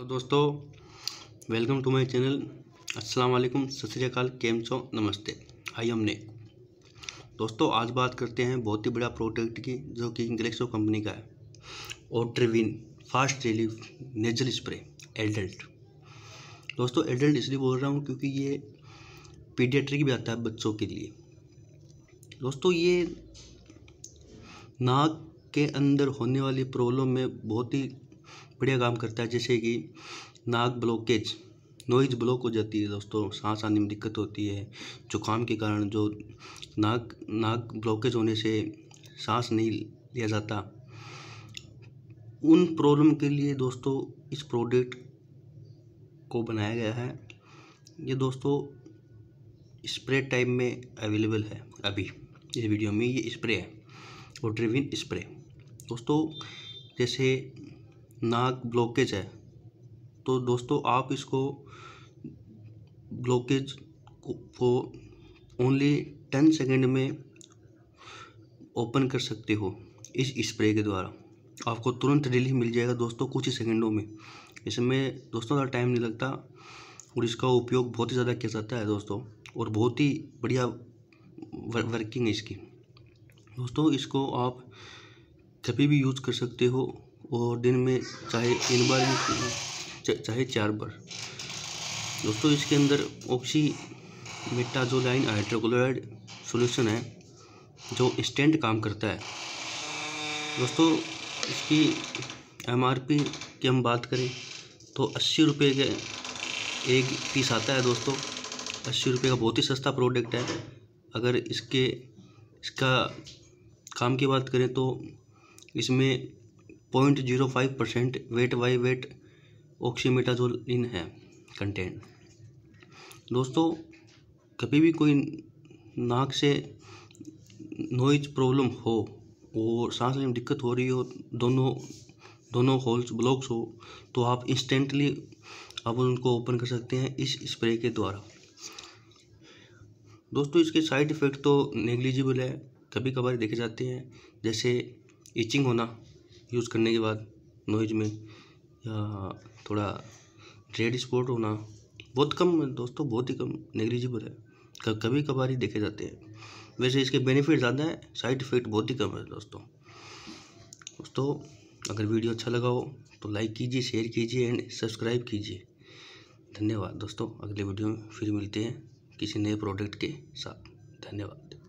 तो दोस्तों welcome to my channel अस्सलाम वालेकुम सत श्रीकाल केम सो नमस्ते आई हमने दोस्तों आज बात करते हैं बहुत ही बड़ा प्रोडक्ट की जो कि गलेक्सो कंपनी का है Otrivin fast relief nasal spray adult दोस्तों एडल्ट इसलिए बोल रहा हूँ क्योंकि ये पीडियाट्रिक भी आता है बच्चों के लिए दोस्तों ये नाक के अंदर होने वाली प्रॉब्लम में बहुत ही बढ़िया काम करता है जैसे कि नाक ब्लॉकेज नोइज ब्लॉक हो जाती है दोस्तों सांस आने में दिक्कत होती है जुकाम के कारण जो नाक नाक ब्लॉकेज होने से सांस नहीं लिया जाता उन प्रॉब्लम के लिए दोस्तों इस प्रोडक्ट को बनाया गया है ये दोस्तों स्प्रे टाइप में अवेलेबल है अभी इस वीडियो में ये स्प्रे है और ड्रिविन स्प्रे दोस्तों जैसे नाक ब्लॉकेज है तो दोस्तों आप इसको ब्लॉकेज को ओनली टेन सेकेंड में ओपन कर सकते हो इस स्प्रे के द्वारा आपको तुरंत रिलीफ मिल जाएगा दोस्तों कुछ ही सेकेंडों में इसमें दोस्तों ज़्यादा टाइम नहीं लगता और इसका उपयोग बहुत ही ज़्यादा किया जाता है दोस्तों और बहुत ही बढ़िया वर्किंग है इसकी दोस्तों इसको आप कभी भी यूज़ कर सकते हो और दिन में चाहे तीन बार चाहे चार बार दोस्तों इसके अंदर ऑक्सी मिट्टाजोलाइन हाइड्रोक्लोराइड सोल्यूशन है जो स्टेंट काम करता है दोस्तों इसकी एमआरपी की हम बात करें तो अस्सी रुपये के एक पीस आता है दोस्तों अस्सी रुपये का बहुत ही सस्ता प्रोडक्ट है अगर इसके इसका काम की बात करें तो इसमें point zero five percent weight by weight oxymetazoline है कंटेंट दोस्तों कभी भी कोई नाक से नोइज प्रॉब्लम हो और सांस लेने में दिक्कत हो रही हो दोनों दोनों होल्स ब्लॉक्स हो तो आप इंस्टेंटली आप उनको ओपन कर सकते हैं इस स्प्रे के द्वारा दोस्तों इसके साइड इफ़ेक्ट तो नेग्लिजिबल है कभी कभार देखे जाते हैं जैसे इचिंग होना यूज़ करने के बाद नॉइज में या थोड़ा रेड स्पॉट होना बहुत कम दोस्तों बहुत ही कम नेग्लिजिबल है कभी कभार ही देखे जाते हैं वैसे इसके बेनिफिट ज़्यादा है साइड इफ़ेक्ट बहुत ही कम है दोस्तों दोस्तों अगर वीडियो अच्छा लगा हो तो लाइक कीजिए शेयर कीजिए एंड सब्सक्राइब कीजिए धन्यवाद दोस्तों अगले वीडियो में फिर मिलते हैं किसी नए प्रोडक्ट के साथ धन्यवाद